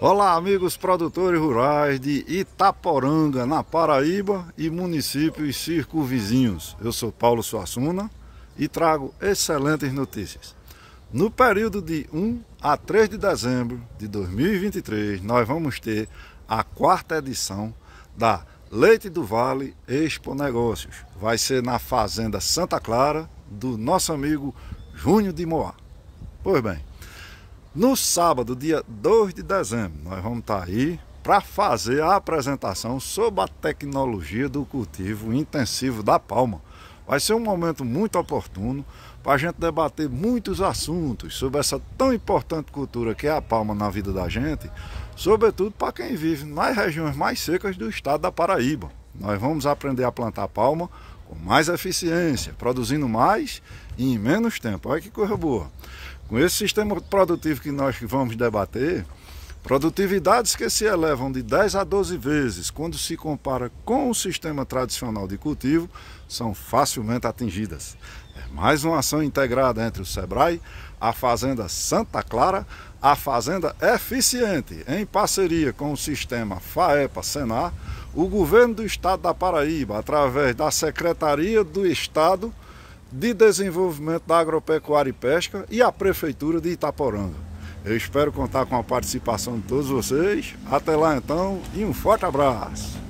Olá, amigos produtores rurais de Itaporanga, na Paraíba e municípios circunvizinhos. Eu sou Paulo Suassuna e trago excelentes notícias. No período de 1 a 3 de dezembro de 2023, nós vamos ter a quarta edição da Leite do Vale Expo Negócios. Vai ser na Fazenda Santa Clara do nosso amigo Júnior de Moá. Pois bem, no sábado, dia 2 de dezembro, nós vamos estar tá aí para fazer a apresentação sobre a tecnologia do cultivo intensivo da palma. Vai ser um momento muito oportuno para a gente debater muitos assuntos sobre essa tão importante cultura que é a palma na vida da gente, sobretudo para quem vive nas regiões mais secas do estado da Paraíba. Nós vamos aprender a plantar palma com mais eficiência, produzindo mais e em menos tempo. Olha que coisa boa. Com esse sistema produtivo que nós vamos debater, produtividades que se elevam de 10 a 12 vezes quando se compara com o sistema tradicional de cultivo são facilmente atingidas. É mais uma ação integrada entre o SEBRAE, a Fazenda Santa Clara, a Fazenda Eficiente, em parceria com o sistema FAEPA-SENAR, o governo do estado da Paraíba, através da Secretaria do Estado de Desenvolvimento da Agropecuária e Pesca e a Prefeitura de Itaporanga. Eu espero contar com a participação de todos vocês. Até lá então e um forte abraço.